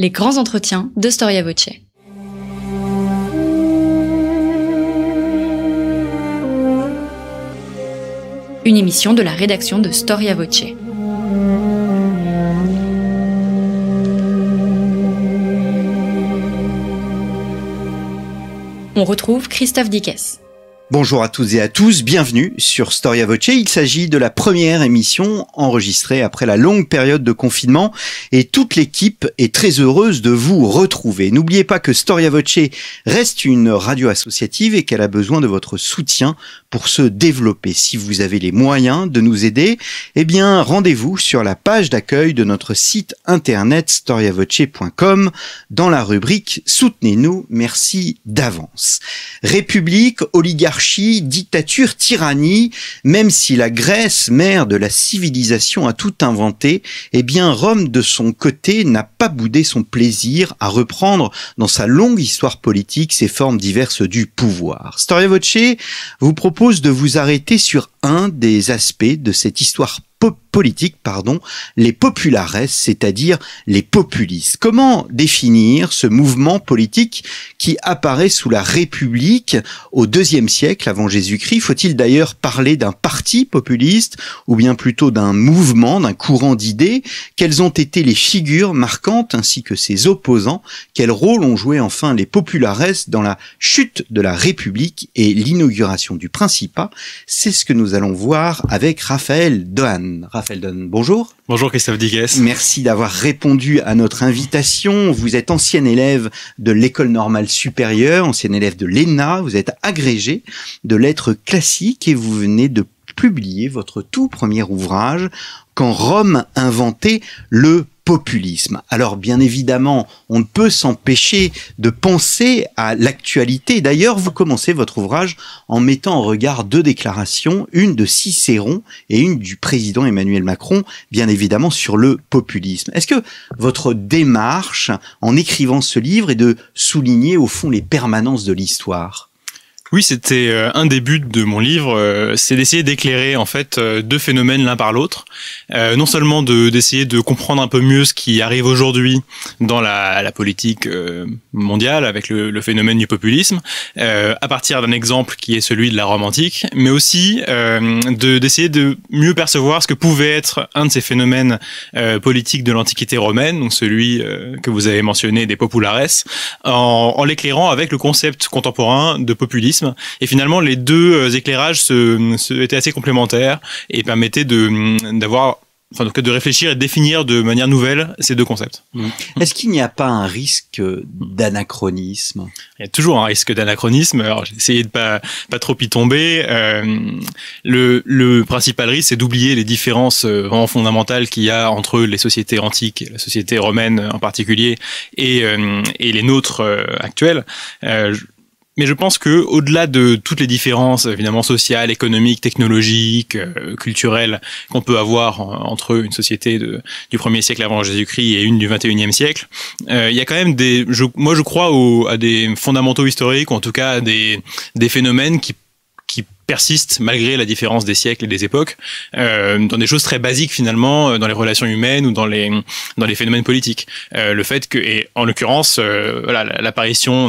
les grands entretiens de Storia Voce. Une émission de la rédaction de Storia Voce. On retrouve Christophe Dickès. Bonjour à toutes et à tous, bienvenue sur Storia Voce. Il s'agit de la première émission enregistrée après la longue période de confinement et toute l'équipe est très heureuse de vous retrouver. N'oubliez pas que Storia Voce reste une radio associative et qu'elle a besoin de votre soutien pour se développer. Si vous avez les moyens de nous aider, eh bien, rendez-vous sur la page d'accueil de notre site internet storiavoce.com dans la rubrique Soutenez-nous, merci d'avance. République, oligarchie, dictature, tyrannie, même si la Grèce, mère de la civilisation, a tout inventé, eh bien, Rome de son côté n'a pas boudé son plaisir à reprendre dans sa longue histoire politique ses formes diverses du pouvoir. Storia Voce vous propose je propose de vous arrêter sur un des aspects de cette histoire populaire politique, pardon, les populares, c'est-à-dire les populistes. Comment définir ce mouvement politique qui apparaît sous la République au deuxième siècle avant Jésus-Christ Faut-il d'ailleurs parler d'un parti populiste ou bien plutôt d'un mouvement, d'un courant d'idées Quelles ont été les figures marquantes ainsi que ses opposants Quel rôle ont joué enfin les populares dans la chute de la République et l'inauguration du Principat C'est ce que nous allons voir avec Raphaël Dohan bonjour. Bonjour Christophe Digues. Merci d'avoir répondu à notre invitation. Vous êtes ancien élève de l'école normale supérieure, ancien élève de l'ENA, vous êtes agrégé de lettres classiques et vous venez de publier votre tout premier ouvrage, Quand Rome inventait le populisme. Alors bien évidemment, on ne peut s'empêcher de penser à l'actualité. D'ailleurs, vous commencez votre ouvrage en mettant en regard deux déclarations, une de Cicéron et une du président Emmanuel Macron, bien évidemment sur le populisme. Est-ce que votre démarche en écrivant ce livre est de souligner au fond les permanences de l'histoire oui, c'était euh, un des buts de mon livre, euh, c'est d'essayer d'éclairer en fait euh, deux phénomènes l'un par l'autre. non seulement de d'essayer de comprendre un peu mieux ce qui arrive aujourd'hui dans la, politique mondiale avec le, phénomène du populisme, à partir d'un exemple qui est celui de la Rome antique, mais aussi de d'essayer de, mieux percevoir ce que pouvait être un de ces phénomènes politiques de l'Antiquité romaine, donc celui que vous avez mentionné des populares, en l'éclairant avec le concept contemporain de populisme et finalement, les deux euh, éclairages étaient assez complémentaires et permettaient mm, d'avoir enfin de réfléchir et de définir de manière nouvelle ces deux concepts. Mmh. Est-ce qu'il n'y a pas un risque d'anachronisme Il y a toujours un risque d'anachronisme. Alors j'ai essayé de pas pas trop y tomber. Euh, le, principal risque, c'est d'oublier les différences euh, fondamentales qu'il y a entre les sociétés antiques, la société romaine en particulier, et les nôtres actuelles. Mais je pense que au-delà de toutes les différences évidemment sociales, économiques, technologiques, euh, culturelles qu'on peut avoir euh, entre une société du 1er siècle avant Jésus-Christ et une du 21e siècle, euh, il y a quand même des je, moi je crois à des fondamentaux historiques ou en tout cas à des des phénomènes qui persiste malgré la différence des siècles et des époques euh, dans des choses très basiques finalement euh, dans les relations humaines ou dans les dans les phénomènes politiques euh, le fait que en l'occurrence voilà l'apparition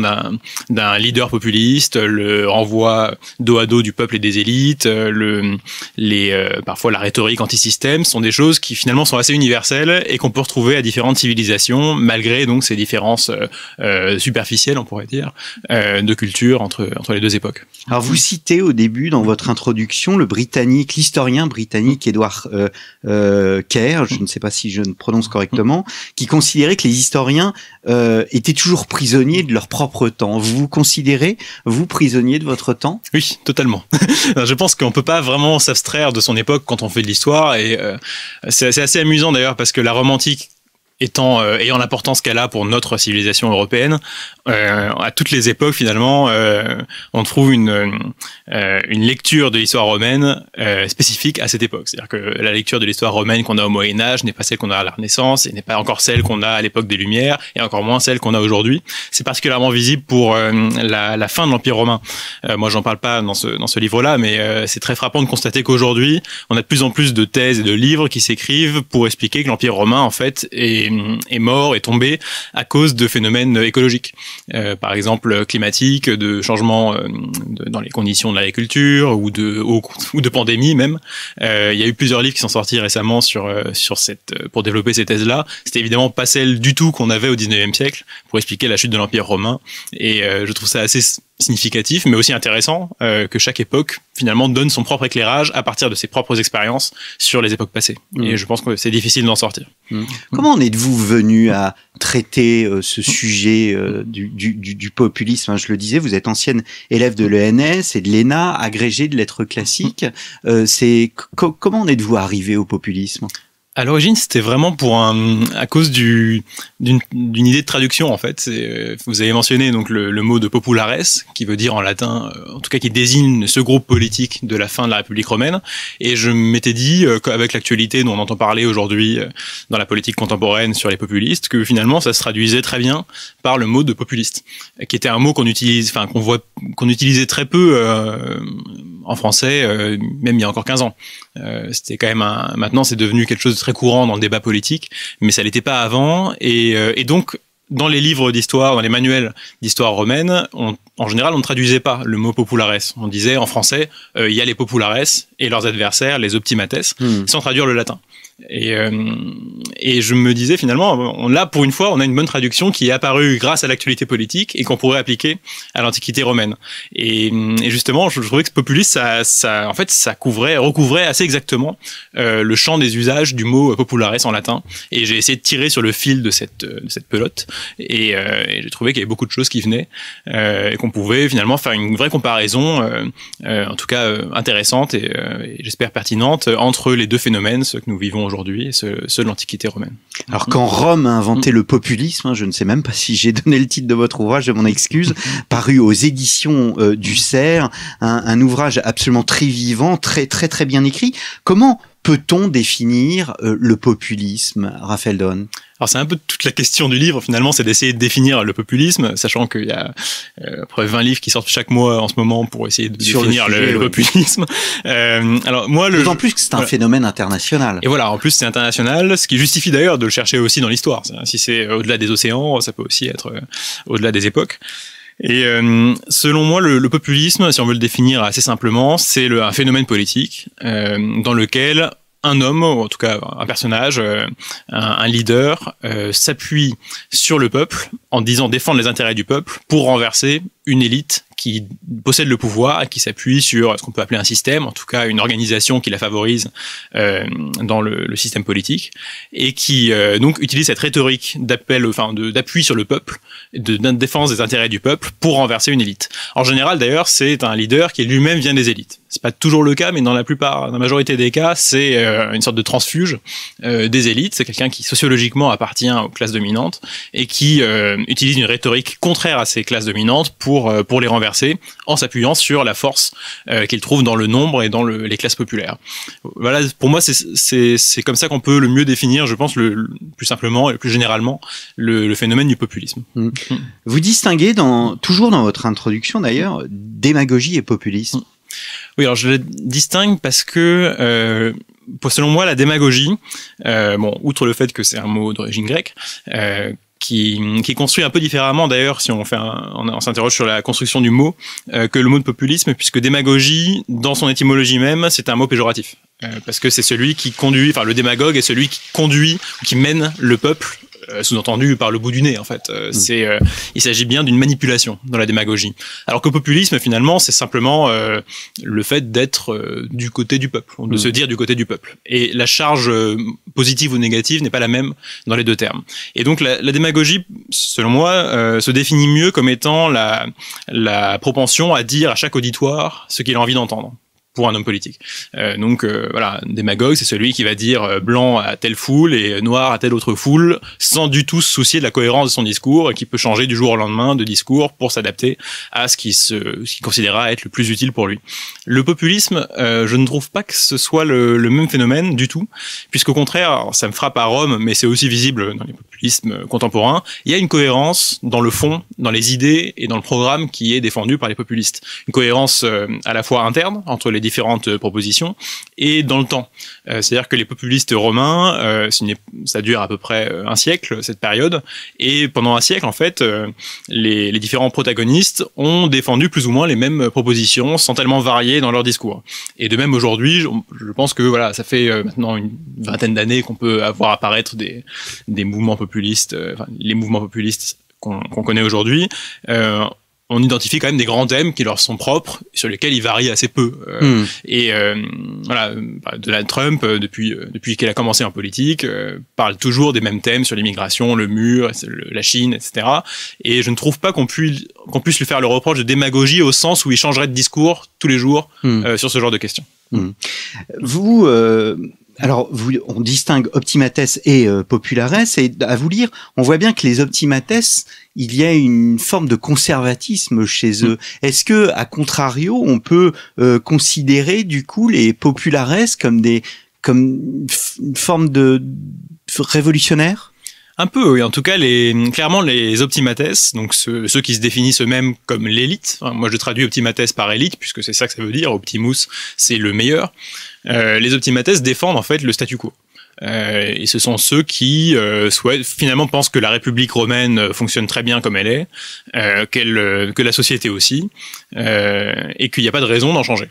d'un leader populiste le renvoi dos à dos du peuple et des élites le les parfois la rhétorique anti-système sont des choses qui finalement sont assez universelles et qu'on peut retrouver à différentes civilisations malgré donc ces différences superficielles on pourrait dire de culture entre entre les deux époques alors vous citez au début dans votre introduction le britannique, l'historien britannique Edward euh, euh, Kerr, je ne sais pas si je le prononce correctement, qui considérait que les historiens euh, étaient toujours prisonniers de leur propre temps. Vous vous considérez, vous, prisonnier de votre temps Oui, totalement. je pense qu'on ne peut pas vraiment s'abstraire de son époque quand on fait de l'histoire. Et c'est assez, amusant d'ailleurs parce que la romantique étant ayant l'importance qu'elle a pour notre civilisation européenne, euh, à toutes les époques, finalement, euh, on trouve une, euh, une lecture de l'histoire romaine spécifique à cette époque. C'est-à-dire que la lecture de l'histoire romaine qu'on a au Moyen Âge n'est pas celle qu'on a à la Renaissance, et n'est pas encore celle qu'on a à l'époque des Lumières, et encore moins celle qu'on a aujourd'hui. C'est particulièrement visible pour la, la, fin de l'Empire romain. moi, j'en parle pas dans ce, dans ce livre-là, mais c'est très frappant de constater qu'aujourd'hui, on a de plus en plus de thèses et de livres qui s'écrivent pour expliquer que l'Empire romain, en fait, est, est mort, est tombé à cause de phénomènes écologiques. Euh, par exemple climatique, de changement euh, dans les conditions de l'agriculture ou de ou, de pandémie même. Euh, il y a eu plusieurs livres qui sont sortis récemment sur sur cette pour développer ces thèses-là. C'était évidemment pas celle du tout qu'on avait au 19e siècle pour expliquer la chute de l'Empire romain. Et je trouve ça assez significatif, mais aussi intéressant euh, que chaque époque finalement donne son propre éclairage à partir de ses propres expériences sur les époques passées. Mmh. Et je pense que c'est difficile d'en sortir. Mmh. Mmh. Comment en êtes-vous venu à traiter euh, ce sujet euh, du, du, du, populisme Je le disais, vous êtes ancienne élève de l'ENS et de l'ENA, agrégée de lettres classiques. Euh, c'est comment en êtes-vous arrivé au populisme à l'origine, c'était vraiment pour un, à cause du, d'une, d'une idée de traduction en fait. C'est, euh, vous avez mentionné donc le, mot de populares, qui veut dire en latin, euh, en tout cas qui désigne ce groupe politique de la fin de la République romaine. Et je m'étais dit euh, qu'avec l'actualité dont on entend parler aujourd'hui dans la politique contemporaine sur les populistes, que finalement ça se traduisait très bien par le mot de populiste, qui était un mot qu'on utilise, enfin qu'on voit, qu'on utilisait très peu en français, euh, même il y a encore 15 ans. Euh, c'était quand même un, maintenant c'est devenu quelque chose de très courant dans le débat politique, mais ça l'était pas avant. Et, euh, donc dans les livres d'histoire, dans les manuels d'histoire romaine, en général, on ne traduisait pas le mot populares. On disait en français, il y a les populares et leurs adversaires, les optimates, hmm. sans traduire le latin. Et, euh, et je me disais finalement, on, là pour une fois, on a une bonne traduction qui est apparue grâce à l'actualité politique et qu'on pourrait appliquer à l'Antiquité romaine. Et, justement, je, trouvais que ce populiste, ça, ça, en fait, ça couvrait, recouvrait assez exactement euh, le champ des usages du mot euh, populares en latin. Et j'ai essayé de tirer sur le fil de cette, de cette pelote. Et, j'ai trouvé qu'il y avait beaucoup de choses qui venaient et qu'on pouvait finalement faire une vraie comparaison, en tout cas intéressante et, et j'espère pertinente, entre les deux phénomènes, ceux que nous vivons aujourd'hui et ceux, de l'Antiquité romaine. Alors quand Rome a inventé le populisme, hein, je ne sais même pas si j'ai donné le titre de votre ouvrage, je m'en excuse, paru aux éditions euh, du Cerf, un, un, ouvrage absolument très vivant, très très très bien écrit. Comment Peut-on définir euh, le populisme, Raphaël Donne alors c'est un peu toute la question du livre finalement, c'est d'essayer de définir le populisme, sachant qu'il y a euh, près 20 livres qui sortent chaque mois en ce moment pour essayer de définir le, populisme. Euh, alors moi, le, en plus que c'est un phénomène international. Et voilà, en plus c'est international, ce qui justifie d'ailleurs de le chercher aussi dans l'histoire. Si c'est euh, au-delà des océans, ça peut aussi être euh, au-delà des époques. Et euh, selon moi, le, populisme, si on veut le définir assez simplement, c'est un phénomène politique euh, dans lequel un homme, ou en tout cas un personnage, euh, un, leader, s'appuie sur le peuple en disant défendre les intérêts du peuple pour renverser une élite qui possède le pouvoir et qui s'appuie sur ce qu'on peut appeler un système, en tout cas une organisation qui la favorise euh, dans le, système politique, et qui euh, donc utilise cette rhétorique d'appel, enfin d'appui sur le peuple, de, défense des intérêts du peuple pour renverser une élite. En général, d'ailleurs, c'est un leader qui lui-même vient des élites c'est pas toujours le cas, mais dans la plupart, dans la majorité des cas, c'est euh, une sorte de transfuge euh, des élites. C'est quelqu'un qui sociologiquement appartient aux classes dominantes et qui euh, utilise une rhétorique contraire à ces classes dominantes pour pour les renverser en s'appuyant sur la force qu'il trouve dans le nombre et dans les classes populaires. Voilà, pour moi, c'est comme ça qu'on peut le mieux définir, je pense, le, plus simplement et plus généralement le, phénomène du populisme. Mm. Mm. Vous distinguez dans toujours dans votre introduction d'ailleurs démagogie et populisme. Mm. Oui, alors je le distingue parce que, euh, selon moi, la démagogie, euh, bon, outre le fait que c'est un mot d'origine grecque, euh, qui, est construit un peu différemment d'ailleurs si on fait on, s'interroge sur la construction du mot que le mot de populisme puisque démagogie dans son étymologie même c'est un mot péjoratif parce que c'est celui qui conduit enfin le démagogue est celui qui conduit qui mène le peuple euh, sous-entendu par le bout du nez en fait. Euh, hmm. C'est, euh, il s'agit bien d'une manipulation dans la démagogie. Alors que populisme finalement c'est simplement le fait d'être du côté du peuple, de hmm. se dire du côté du peuple. Et la charge positive ou négative n'est pas la même dans les deux termes. Et donc la, la démagogie, selon moi, se définit mieux comme étant la, la propension à dire à chaque auditoire ce qu'il a envie d'entendre pour un homme politique. Euh, donc euh, voilà, un démagogue, c'est celui qui va dire euh, blanc à telle foule et noir à telle autre foule, sans du tout se soucier de la cohérence de son discours, et qui peut changer du jour au lendemain de discours pour s'adapter à ce qui se, considérera être le plus utile pour lui. Le populisme, je ne trouve pas que ce soit le, même phénomène du tout, puisqu'au contraire, ça me frappe à Rome, mais c'est aussi visible dans les populismes contemporains, il y a une cohérence dans le fond, dans les idées et dans le programme qui est défendu par les populistes. Une cohérence à la fois interne entre les différentes euh, propositions et dans le temps. Euh, c'est-à-dire que les populistes romains, euh, ça dure à peu près un siècle, cette période, et pendant un siècle, en fait, les, différents protagonistes ont défendu plus ou moins les mêmes propositions sans tellement varier dans leur discours. Et de même aujourd'hui, je pense que voilà, ça fait maintenant une vingtaine d'années qu'on peut avoir apparaître des, des mouvements populistes, enfin, les mouvements populistes qu'on connaît aujourd'hui on identifie quand même des grands thèmes qui leur sont propres, sur lesquels ils varient assez peu. Euh, hmm. Et euh, voilà, bah, Donald Trump, euh, depuis, depuis qu'il a commencé en politique, parle toujours des mêmes thèmes sur l'immigration, le mur, la Chine, etc. Et je ne trouve pas qu'on puisse, qu'on puisse lui faire le reproche de démagogie au sens où il changerait de discours tous les jours hmm. sur ce genre de questions. Hmm. Vous, alors, vous, on distingue optimates et euh, populares, et à vous lire, on voit bien que les optimates, il y a une forme de conservatisme chez eux. Mm. Est-ce que, à contrario, on peut euh, considérer du coup les populares comme des comme une forme de révolutionnaire un peu, et En tout cas, les, clairement, les optimates, donc ceux, qui se définissent eux-mêmes comme l'élite. Hein, moi, je traduis optimates par élite, puisque c'est ça que ça veut dire. Optimus, c'est le meilleur. Euh, les optimates défendent en fait le statu quo. Euh, et ce sont ceux qui euh, souhaitent, finalement pensent que la République romaine fonctionne très bien comme elle est, euh, que la société aussi, et qu'il n'y a pas de raison d'en changer.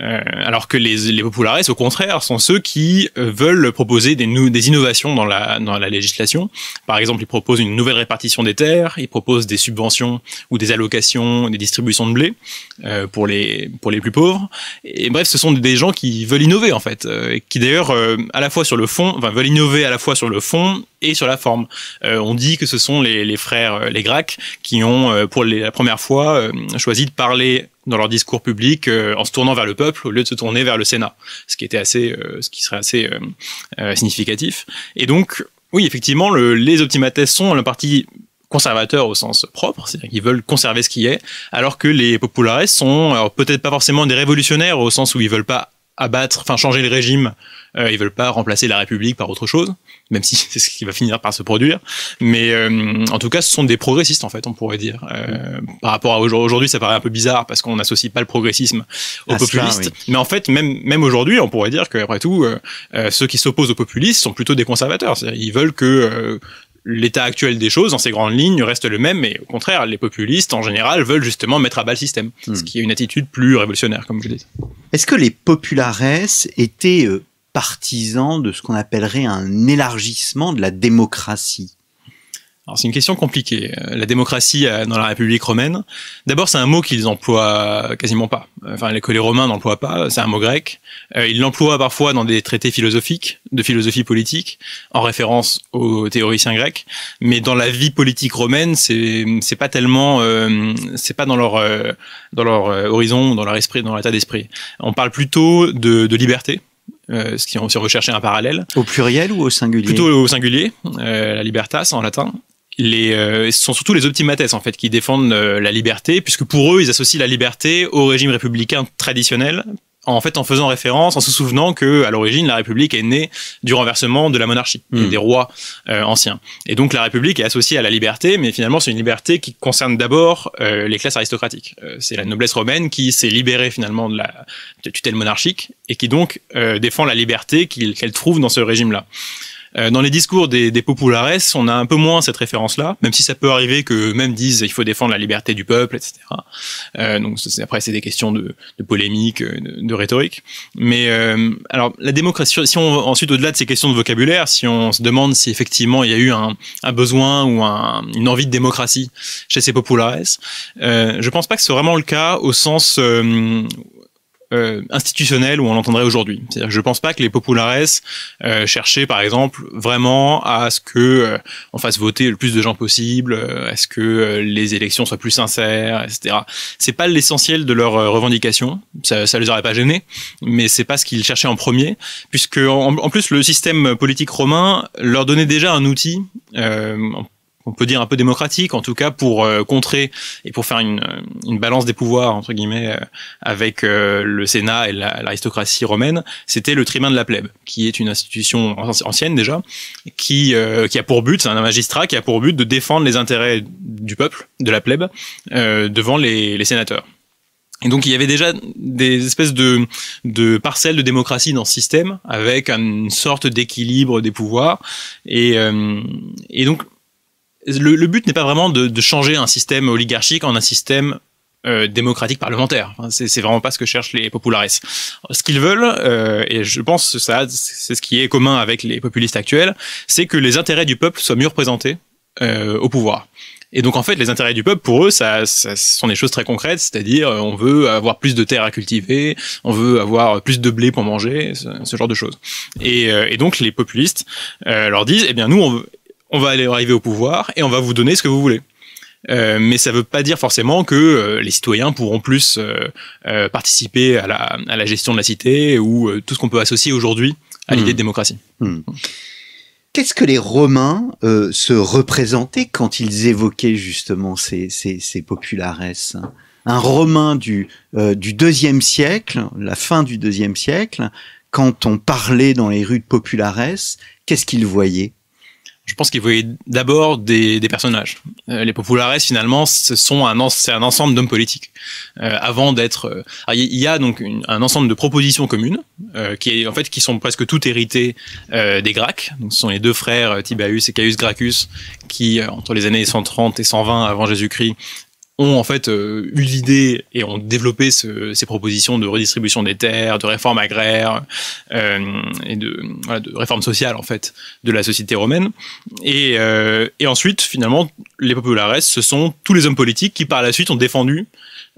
Euh, alors que les, les populares, au contraire, sont ceux qui euh, veulent proposer des, des innovations dans la, dans la législation. Par exemple, ils proposent une nouvelle répartition des terres, ils proposent des subventions ou des allocations, des distributions de blé euh, pour, les, pour les plus pauvres. Et bref, ce sont des gens qui veulent innover, en fait, euh, qui d'ailleurs, à la fois sur le fond, enfin, veulent innover à la fois sur le fond et sur la forme. on dit que ce sont les, frères, les Gracques, qui ont, pour la première fois, choisi de parler dans leur discours public euh, en se tournant vers le peuple au lieu de se tourner vers le Sénat, ce qui était assez, euh, ce qui serait assez euh, significatif. Et donc, oui, effectivement, les optimates sont le parti conservateur au sens propre, c'est-à-dire qu'ils veulent conserver ce qui est, alors que les populares sont peut-être pas forcément des révolutionnaires au sens où ils veulent pas abattre, enfin changer le régime. Euh, ils veulent pas remplacer la République par autre chose, même si c'est ce qui va finir par se produire. Mais euh, en tout cas, ce sont des progressistes en fait, on pourrait dire. Euh, par rapport à aujourd'hui, ça paraît un peu bizarre parce qu'on n'associe pas le progressisme aux ah, populistes. Mais en fait, même même aujourd'hui, on pourrait dire qu'après tout, euh, ceux qui s'opposent aux populistes sont plutôt des conservateurs. Ils veulent que l'état actuel des choses, dans ces grandes lignes, reste le même, mais au contraire, les populistes, en général, veulent justement mettre à bas le système, ce hmm. qui est une attitude plus révolutionnaire, comme je disais. Est-ce que les populares étaient euh, partisans de ce qu'on appellerait un élargissement de la démocratie c'est une question compliquée. Euh, la démocratie euh, dans la République romaine, d'abord c'est un mot qu'ils emploient euh, quasiment pas. Enfin que les Romains n'emploient pas, c'est un mot grec. Ils l'emploient parfois dans des traités philosophiques, de philosophie politique, en référence aux théoriciens grecs. Mais dans la vie politique romaine, c'est c'est pas tellement, c'est pas dans leur dans leur horizon, dans leur esprit, dans l'état d'esprit. On parle plutôt de, de liberté, ce qui ont recherché un parallèle. Au pluriel ou au singulier Plutôt au singulier, la libertas en latin les, euh, ce sont surtout les optimates en fait qui défendent euh, la liberté, puisque pour eux, ils associent la liberté au régime républicain traditionnel, en fait en faisant référence, en se souvenant que à l'origine la République est née du renversement de la monarchie hmm. des rois euh, anciens. Et donc la République est associée à la liberté, mais finalement c'est une liberté qui concerne d'abord les classes aristocratiques. c'est la noblesse romaine qui s'est libérée finalement de la tutelle monarchique et qui donc défend la liberté qu'elle trouve dans ce régime-là. Euh, dans les discours des, des populares, on a un peu moins cette référence-là, même si ça peut arriver que même disent il faut défendre la liberté du peuple, etc. Euh, donc après c'est des questions de, de polémique, euh, de, rhétorique. Mais euh, alors la démocratie, si on ensuite au-delà de ces questions de vocabulaire, si on se demande si effectivement il y a eu un, un besoin ou un, une envie de démocratie chez ces populares, euh, je pense pas que c'est vraiment le cas au sens euh, euh, institutionnelle où on l'entendrait aujourd'hui. C'est-à-dire je pense pas que les populares euh, cherchaient, par exemple, vraiment à ce que euh, on fasse voter le plus de gens possible, euh, à ce que les élections soient plus sincères, etc. C'est pas l'essentiel de leurs revendications. Ça, ça les aurait pas gênés, mais c'est pas ce qu'ils cherchaient en premier, puisque en, plus le système politique romain leur donnait déjà un outil. euh, on peut dire un peu démocratique, en tout cas pour euh, contrer et pour faire euh, une, balance des pouvoirs entre guillemets euh, avec le Sénat et l'aristocratie romaine, c'était le tribun de la plèbe, qui est une institution ancienne déjà, qui qui a pour but, c'est un magistrat qui a pour but de défendre les intérêts du peuple, de la plèbe, devant les, sénateurs. Et donc il y avait déjà des espèces de, de parcelles de démocratie dans ce système, avec une sorte d'équilibre des pouvoirs. Et, et donc le, le but n'est pas vraiment de, de, changer un système oligarchique en un système euh, démocratique parlementaire. C'est vraiment pas ce que cherchent les populares. Ce qu'ils veulent, euh, et je pense que ça, c'est ce qui est commun avec les populistes actuels, c'est que les intérêts du peuple soient mieux représentés euh, au pouvoir. Et donc en fait, les intérêts du peuple, pour eux, ça, ça sont des choses très concrètes, c'est-à-dire euh, on veut avoir plus de terres à cultiver, on veut avoir plus de blé pour manger, ce, genre de choses. Et, euh, et donc les populistes euh, leur disent, eh bien nous, on veut, on va aller arriver au pouvoir et on va vous donner ce que vous voulez. Euh, mais ça ne veut pas dire forcément que euh, les citoyens pourront plus euh, participer à la, gestion de la cité ou tout ce qu'on peut associer aujourd'hui à hmm. l'idée de démocratie. Hmm. Qu'est-ce que les Romains se représentaient quand ils évoquaient justement ces, populares Un Romain du, du deuxième siècle, la fin du deuxième siècle, quand on parlait dans les rues de populares, qu'est-ce qu'il voyait je pense qu'il voyait d'abord des, personnages. Euh, les populares, finalement, ce sont un, c'est un ensemble d'hommes politiques. Euh, avant d'être, euh, il y a donc un ensemble de propositions communes qui, en fait, qui sont presque toutes héritées des Gracques. Donc, ce sont les deux frères Tibaeus et Caius Gracchus qui, entre les années 130 et 120 avant Jésus-Christ, ont en fait euh, eu l'idée et ont développé ces propositions de redistribution des terres, de réforme agraire euh, et de, voilà, de, réforme sociale en fait de la société romaine. Et, euh, et ensuite, finalement, les populares, ce sont tous les hommes politiques qui par la suite ont défendu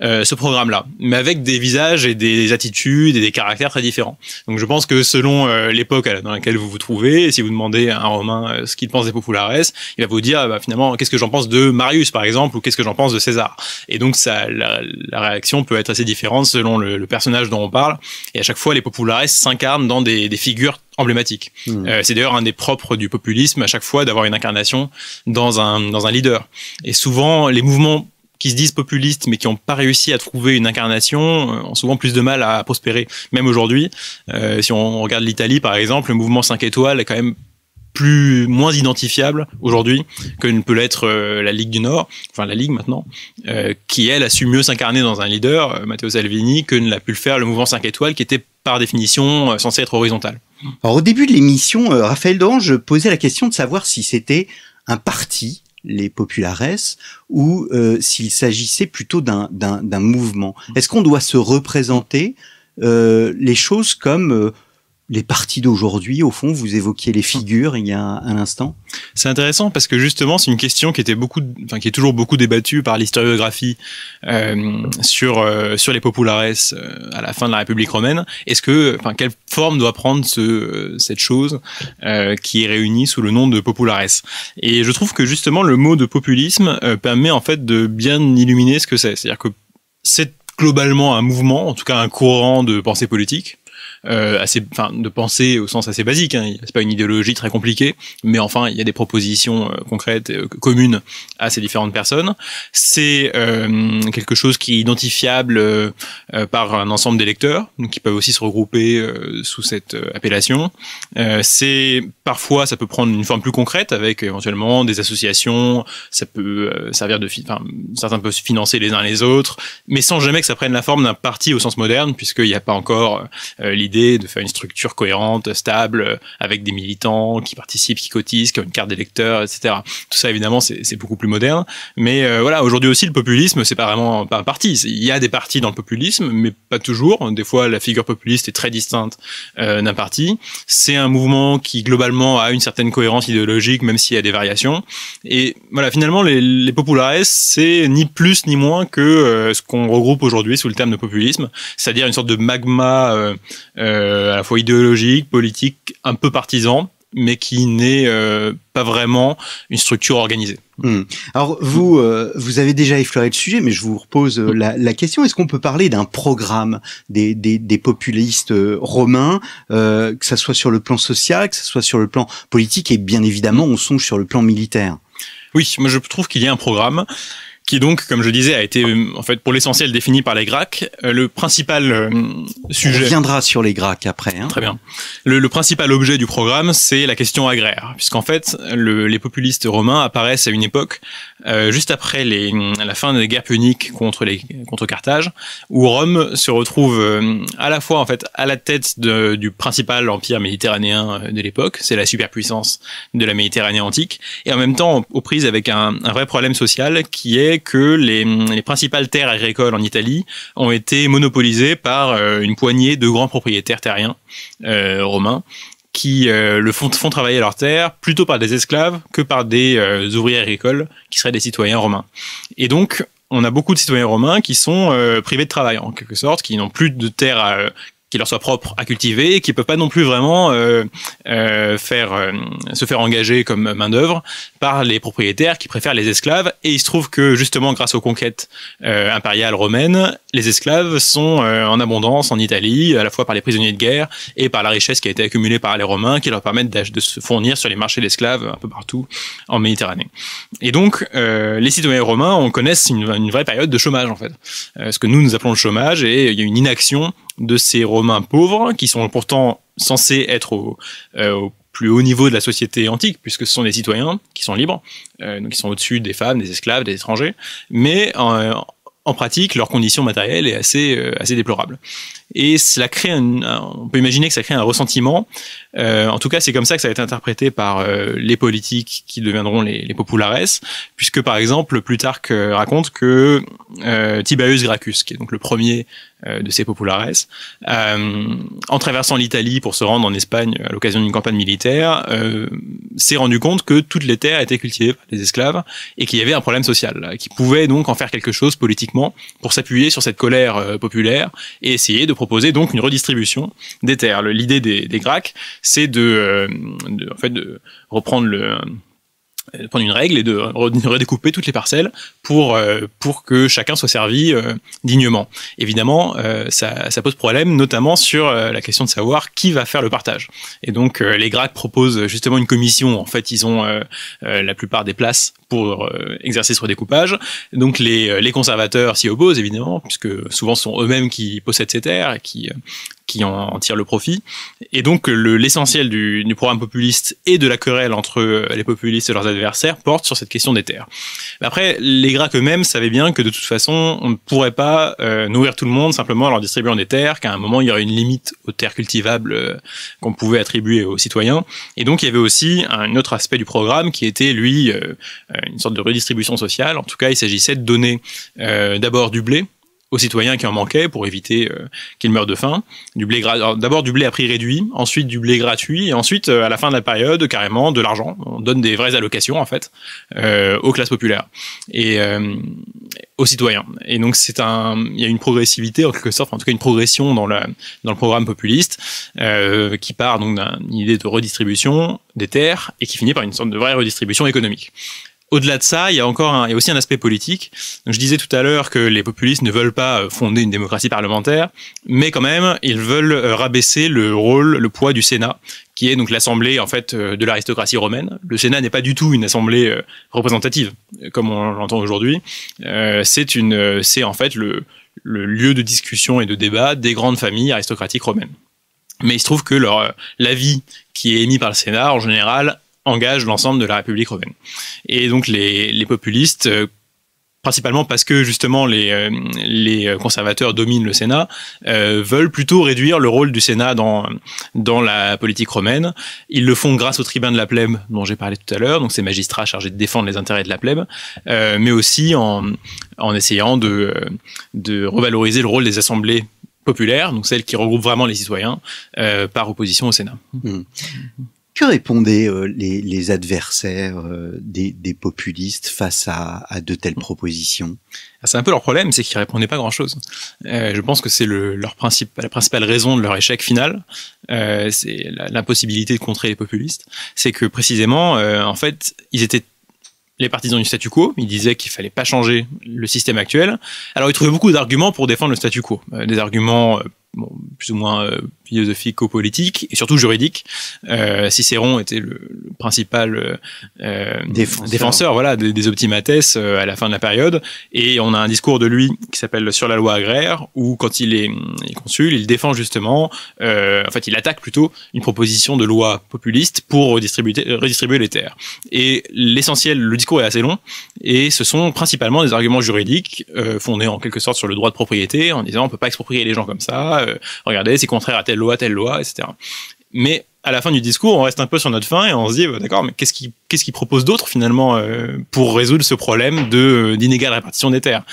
euh, ce programme-là, mais avec des visages et des attitudes et des caractères très différents. Donc je pense que selon euh, l'époque dans laquelle vous vous trouvez, si vous demandez à un Romain euh, ce qu'il pense des Populares, il va vous dire ah bah, finalement qu'est-ce que j'en pense de Marius par exemple ou qu'est-ce que j'en pense de César. Et donc ça, la, réaction peut être assez différente selon le, personnage dont on parle. Et à chaque fois, les Populares s'incarnent dans des, figures emblématiques. Mmh. c'est d'ailleurs un des propres du populisme à chaque fois d'avoir une incarnation dans un dans un leader. Et souvent les mouvements qui se disent populistes mais qui n'ont pas réussi à trouver une incarnation euh, ont souvent plus de mal à prospérer. Même aujourd'hui, euh, si on regarde l'Italie par exemple, le mouvement 5 étoiles est quand même plus moins identifiable aujourd'hui que ne peut l'être euh, la Ligue du Nord, enfin la Ligue maintenant, qui elle a su mieux s'incarner dans un leader, Matteo Salvini, que ne l'a pu le faire le mouvement 5 étoiles qui était par définition censé être horizontal. Alors, au début de l'émission, Raphaël Dange posait la question de savoir si c'était un parti les populares ou euh, s'il s'agissait plutôt d'un mouvement Est-ce qu'on doit se représenter euh, les choses comme euh, les parties d'aujourd'hui, au fond, vous évoquiez les figures il y a un instant. C'est intéressant parce que justement, c'est une question qui était beaucoup, enfin, qui est toujours beaucoup débattue par l'historiographie euh, sur euh, sur les populares euh, à la fin de la République romaine. Est-ce que, enfin, quelle forme doit prendre ce cette chose qui est réunie sous le nom de populares Et je trouve que justement, le mot de populisme permet en fait de bien illuminer ce que c'est. C'est-à-dire que c'est globalement un mouvement, en tout cas un courant de pensée politique euh, assez, enfin, de penser au sens assez basique. Hein. C'est pas une idéologie très compliquée, mais enfin, il y a des propositions euh, concrètes, euh, communes à ces différentes personnes. C'est quelque chose qui est identifiable par un ensemble d'électeurs, donc qui peuvent aussi se regrouper sous cette appellation. c'est parfois, ça peut prendre une forme plus concrète avec éventuellement des associations. Ça peut servir de, enfin, certains peuvent se financer les uns les autres, mais sans jamais que ça prenne la forme d'un parti au sens moderne, puisqu'il n'y a pas encore l'idée de faire une structure cohérente, stable, euh, avec des militants qui participent, qui cotisent, qui ont une carte d'électeur, etc. Tout ça, évidemment, c'est beaucoup plus moderne. Mais euh, voilà, aujourd'hui aussi, le populisme, c'est pas vraiment un parti. Il y a des partis dans le populisme, mais pas toujours. Des fois, la figure populiste est très distincte euh, d'un parti. C'est un mouvement qui, globalement, a une certaine cohérence idéologique, même s'il y a des variations. Et voilà, finalement, les, populaires populares, c'est ni plus ni moins que ce qu'on regroupe aujourd'hui sous le terme de populisme, c'est-à-dire une sorte de magma euh, à la fois idéologique, politique, un peu partisan, mais qui n'est euh, pas vraiment une structure organisée. Hmm. Alors vous, euh, vous avez déjà effleuré le sujet, mais je vous repose euh, la, question est-ce qu'on peut parler d'un programme des, populistes romains, que ça soit sur le plan social, que ça soit sur le plan politique, et bien évidemment, on songe sur le plan militaire. Oui, moi je trouve qu'il y a un programme qui donc, comme je disais, a été en fait pour l'essentiel défini par les Gracques. Euh, le principal euh, sujet. On reviendra sur les Gracques après. Hein. Très bien. Le, principal objet du programme, c'est la question agraire, puisqu'en fait, les populistes romains apparaissent à une époque euh, juste après la fin des guerres puniques contre, les, contre Carthage, où Rome se retrouve euh, à la fois en fait à la tête du principal empire méditerranéen euh, de l'époque, c'est la superpuissance de la Méditerranée antique, et en même temps aux prises avec un, vrai problème social qui est que les, principales terres agricoles en Italie ont été monopolisées par une poignée de grands propriétaires terriens romains qui euh, le font, travailler leurs terres plutôt par des esclaves que par des euh, ouvriers agricoles qui seraient des citoyens romains. Et donc, on a beaucoup de citoyens romains qui sont euh, privés de travail en quelque sorte, qui n'ont plus de terre qui leur soit propre à cultiver qui ne peuvent pas non plus vraiment faire, se faire engager comme main-d'œuvre par les propriétaires qui préfèrent les esclaves. Et il se trouve que justement, grâce aux conquêtes impériales romaines, les esclaves sont euh, en abondance en Italie, à la fois par les prisonniers de guerre et par la richesse qui a été accumulée par les Romains, qui leur permettent de se fournir sur les marchés d'esclaves un peu partout en Méditerranée. Et donc, euh, les citoyens romains, on connaît une, vraie période de chômage, en fait. Euh, ce que nous, nous appelons le chômage, et il y a une inaction de ces Romains pauvres, qui sont pourtant censés être au, plus haut niveau de la société antique, puisque ce sont des citoyens qui sont libres, donc qui sont au-dessus des femmes, des esclaves, des étrangers. Mais en, en pratique, leur condition matérielle est assez, euh, assez déplorable et cela crée un, on peut imaginer que ça crée un ressentiment. Euh, en tout cas, c'est comme ça que ça a été interprété par euh, les politiques qui deviendront les, les populares, puisque par exemple, Plutarque euh, raconte que euh, Tibaeus Gracchus, qui est donc le premier euh, de ces populares, en traversant l'Italie pour se rendre en Espagne à l'occasion d'une campagne militaire, s'est rendu compte que toutes les terres étaient cultivées par des esclaves et qu'il y avait un problème social, qui pouvait donc en faire quelque chose politiquement pour s'appuyer sur cette colère populaire et essayer de proposer donc une redistribution des terres. L'idée des, Gracques, c'est euh, de, en fait, de reprendre le euh, prendre une règle et de redécouper toutes les parcelles pour, euh, pour que chacun soit servi euh, dignement. Évidemment, ça, ça pose problème, notamment sur la question de savoir qui va faire le partage. Et donc, les GRAC proposent justement une commission. En fait, ils ont la plupart des places pour exercer ce redécoupage. Donc, les, les conservateurs s'y opposent, évidemment, puisque souvent ce sont eux-mêmes qui possèdent ces terres et qui, qui en, tirent le profit. Et donc l'essentiel du, du, programme populiste et de la querelle entre euh, les populistes et leurs adversaires porte sur cette question des terres. après, les gras eux-mêmes savaient bien que de toute façon, on ne pourrait pas euh, nourrir tout le monde simplement en leur distribuant des terres, qu'à un moment, il y aurait une limite aux terres cultivables euh, qu'on pouvait attribuer aux citoyens. Et donc, il y avait aussi un autre aspect du programme qui était, lui, euh, une sorte de redistribution sociale. En tout cas, il s'agissait de donner d'abord du blé aux citoyens qui en manquaient pour éviter euh, qu'ils meurent de faim. Du blé d'abord du blé à prix réduit, ensuite du blé gratuit, et ensuite euh, à la fin de la période carrément de l'argent. On donne des vraies allocations en fait euh, aux classes populaires et aux citoyens. Et donc c'est un, il y a une progressivité en quelque sorte, en tout cas une progression dans le dans le programme populiste qui part donc d'une idée de redistribution des terres et qui finit par une sorte de vraie redistribution économique. Au-delà de ça, il y a encore un, il y a aussi un aspect politique. je disais tout à l'heure que les populistes ne veulent pas euh, fonder une démocratie parlementaire, mais quand même, ils veulent euh, rabaisser le rôle, le poids du Sénat, qui est donc l'assemblée en fait euh, de l'aristocratie romaine. Le Sénat n'est pas du tout une assemblée représentative comme on l'entend aujourd'hui. c'est une, c'est en fait le, le lieu de discussion et de débat des grandes familles aristocratiques romaines. Mais il se trouve que l'avis qui est émis par le Sénat, en général, engage l'ensemble de la République romaine. Et donc les, les populistes, euh, principalement parce que justement les, euh, les euh, conservateurs dominent le Sénat, euh, veulent plutôt réduire le rôle du Sénat dans, dans la politique romaine. Ils le font grâce aux tribuns de la plèbe dont j'ai parlé tout à l'heure, donc ces magistrats chargés de défendre les intérêts de la plèbe, euh, mais aussi en, en essayant de, de revaloriser le rôle des assemblées populaires, donc celles qui regroupent vraiment les citoyens, euh, par opposition au Sénat. Mmh. Que répondaient euh, les, adversaires euh, des, populistes face à, de telles propositions ah, C'est un peu leur problème, c'est qu'ils répondaient pas grand-chose. Euh, je pense que c'est leur principe, la principale raison de leur échec final, c'est l'impossibilité de contrer les populistes. C'est que précisément, en fait, ils étaient les partisans du statu quo, ils disaient qu'il fallait pas changer le système actuel. Alors ils trouvaient beaucoup d'arguments pour défendre le statu quo, des arguments plus ou moins philosophique, politique et surtout juridique. Euh, Cicéron était le, principal euh, euh, défenseur. voilà, des, optimates à la fin de la période. Et on a un discours de lui qui s'appelle Sur la loi agraire, où quand il est, consul, il défend justement, en fait, il attaque plutôt une proposition de loi populiste pour redistribuer, redistribuer les terres. Et l'essentiel, le discours est assez long, et ce sont principalement des arguments juridiques fondés en quelque sorte sur le droit de propriété, en disant on peut pas exproprier les gens comme ça, regardez, c'est contraire à tel loi, telle loi, etc. Mais à la fin du discours, on reste un peu sur notre fin et on se dit, d'accord, mais qu'est-ce qu'ils proposent propose d'autre finalement euh, pour résoudre ce problème euh, d'inégale répartition des terres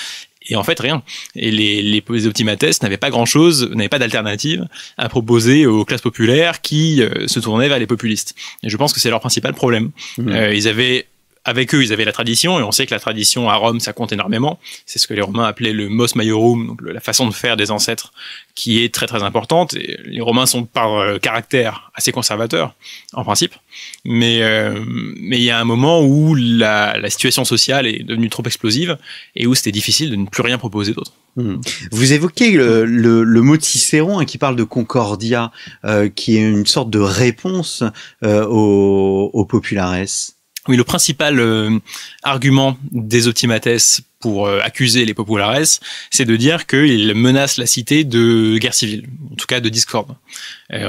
et en fait, rien. Et les, les, n'avaient pas grand-chose, n'avaient pas d'alternative à proposer aux classes populaires qui euh, se tournaient vers les populistes. Et je pense que c'est leur principal problème. Mmh. ils avaient avec eux, ils avaient la tradition, et on sait que la tradition à Rome, ça compte énormément. C'est ce que les Romains appelaient le mos maiorum, donc la façon de faire des ancêtres, qui est très très importante. Et les Romains sont par euh, caractère assez conservateurs, en principe, mais euh, mais il y a un moment où la, la, situation sociale est devenue trop explosive et où c'était difficile de ne plus rien proposer d'autre. Hmm. Vous évoquez le, le, le, mot Cicéron hein, qui parle de Concordia, euh, qui est une sorte de réponse au, au populares. Oui, le principal euh, argument des optimates pour euh, accuser les populares, c'est de dire qu'ils menacent la cité de guerre civile, en tout cas de discorde. Euh,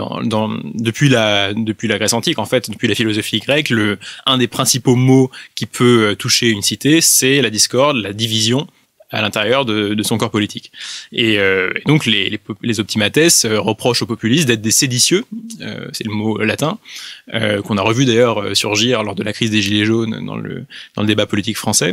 depuis, la, depuis la Grèce antique, en fait, depuis la philosophie grecque, le, un des principaux mots qui peut toucher une cité, c'est la discorde, la division, à l'intérieur de, son corps politique. Et, euh, donc les, les, les, optimates euh, reprochent aux populistes d'être des séditieux, euh, c'est le mot latin, qu'on a revu d'ailleurs surgir lors de la crise des Gilets jaunes dans le, dans le débat politique français.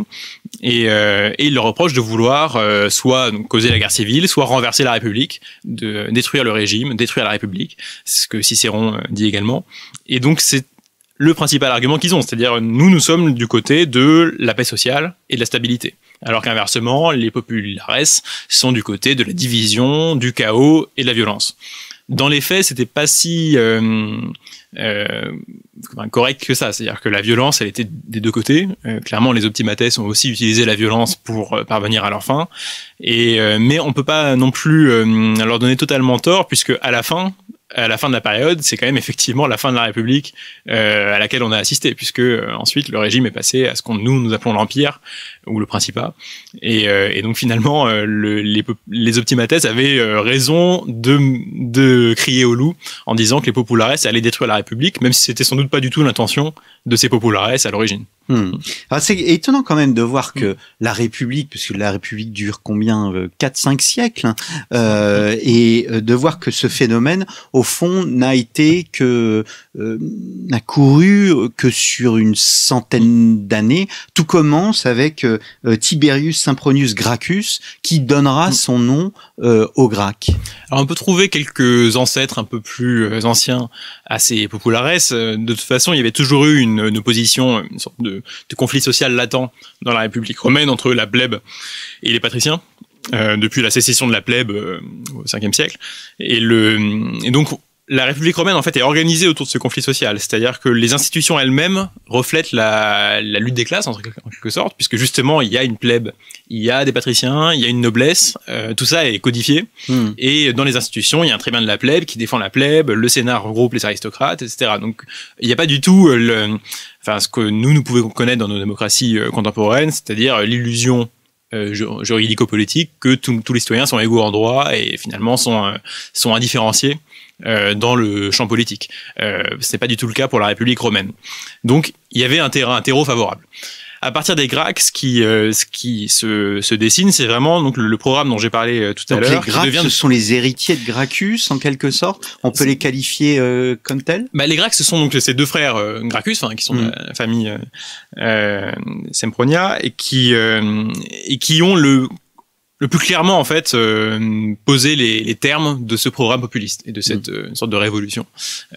Et, et ils leur reprochent de vouloir soit causer la guerre civile, soit renverser la République, de détruire le régime, détruire la République, ce que Cicéron dit également. Et donc c'est le principal argument qu'ils ont, c'est-à-dire nous, nous sommes du côté de la paix sociale et de la stabilité alors qu'inversement, les populares sont du côté de la division, du chaos et de la violence. Dans les faits, c'était pas si euh, euh correct que ça. C'est-à-dire que la violence, elle était des deux côtés. Euh, clairement, les optimates ont aussi utilisé la violence pour euh, parvenir à leur fin. Et mais on peut pas non plus leur donner totalement tort, puisque à la fin, à la fin de la période, c'est quand même effectivement la fin de la République euh, à laquelle on a assisté, puisque euh, ensuite le régime est passé à ce qu'on nous nous appelons l'empire ou le principat, et, euh, donc finalement les, les optimates avaient raison de, de crier au loup en disant que les populares allaient détruire la République, même si c'était sans doute pas du tout l'intention de ces populares à l'origine. Hmm. Ah, c'est étonnant quand même de voir que la République, puisque la République dure combien 4-5 siècles, hein, et de voir que ce phénomène, au fond, n'a été que euh, n'a couru euh, que sur une centaine d'années. Tout commence avec euh, Tiberius Sempronius Gracchus, qui donnera mm. son nom aux au Gracques. Alors on peut trouver quelques ancêtres un peu plus anciens à ces populares. De toute façon, il y avait toujours eu une, opposition, une sorte de, conflit social latent dans la République romaine entre la blèbe et les patriciens. Euh, depuis la sécession de la plèbe euh, au 5e siècle. Et, le, donc, la République romaine, en fait, est organisée autour de ce conflit social. C'est-à-dire que les institutions elles-mêmes reflètent la, lutte des classes, en quelque sorte, puisque justement, il y a une plèbe, il y a des patriciens, il y a une noblesse, euh, tout ça est codifié. Hmm. Et dans les institutions, il y a un bien de la plèbe qui défend la plèbe, le Sénat regroupe les aristocrates, etc. Donc, il n'y a pas du tout le, ce que nous, nous pouvons connaître dans nos démocraties contemporaines, c'est-à-dire l'illusion euh, juridico-politique que tous les citoyens sont égaux en droit et finalement sont, euh, sont indifférenciés euh, dans le champ politique. Euh, Ce n'est pas du tout le cas pour la République romaine. Donc il y avait un terrain, un terreau favorable à partir des gracques, ce qui, euh, ce qui se, se dessine, c'est vraiment donc le, programme dont j'ai parlé euh, tout à l'heure. Les gracques, ce sont les héritiers de Gracchus en quelque sorte. On peut les qualifier euh, comme tels. Bah, les gracques, ce sont donc ces deux frères Gracchus, qui sont de mm. la famille Sempronia et qui et qui ont le le plus clairement en fait euh, poser les, les, termes de ce programme populiste et de cette mm. euh, sorte de révolution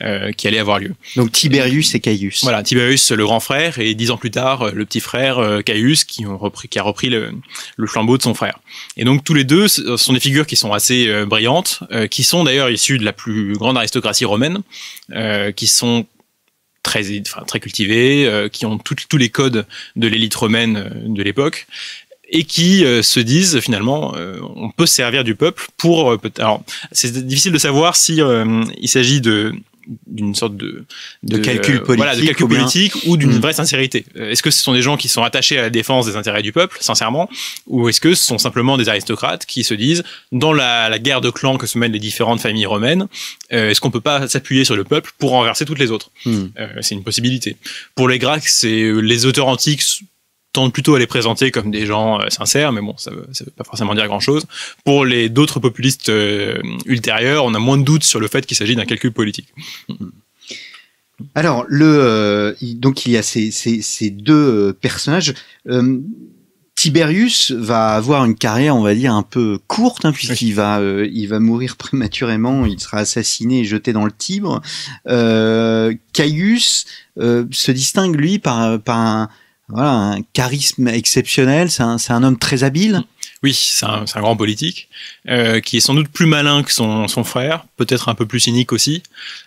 euh, qui allait avoir lieu. Donc Tiberius et, Caius. Voilà, Tiberius le grand frère et dix ans plus tard le petit frère Caius qui, ont repris, qui a repris le, le, flambeau de son frère. Et donc tous les deux ce sont des figures qui sont assez brillantes, qui sont d'ailleurs issues de la plus grande aristocratie romaine, qui sont très, enfin, très cultivés, qui ont tous les codes de l'élite romaine de l'époque, et qui euh, se disent finalement euh, on peut servir du peuple pour euh, alors c'est difficile de savoir si il s'agit de d'une sorte de, de, calcul politique, voilà, de calcul ou, politique ou d'une hmm. vraie sincérité. Est-ce que ce sont des gens qui sont attachés à la défense des intérêts du peuple, sincèrement, ou est-ce que ce sont simplement des aristocrates qui se disent, dans la, guerre de clans que se mènent les différentes familles romaines, est-ce qu'on peut pas s'appuyer sur le peuple pour renverser toutes les autres hmm. C'est une possibilité. Pour les Grecs, c'est les auteurs antiques tente plutôt à les présenter comme des gens euh, sincères, mais bon, ça ne veut pas forcément dire grand-chose. Pour les d'autres populistes euh, ultérieurs, on a moins de doutes sur le fait qu'il s'agit d'un calcul politique. Alors, euh, donc il y a ces, deux personnages. Tiberius va avoir une carrière, on va dire, un peu courte, hein, puisqu'il va, mourir prématurément, il sera assassiné et jeté dans le Tibre. Caius se distingue, lui, par, par un, voilà, un charisme exceptionnel, c'est un, un, homme très habile. Oui, c'est un, un, grand politique, euh, qui est sans doute plus malin que son, son frère, peut-être un peu plus cynique aussi,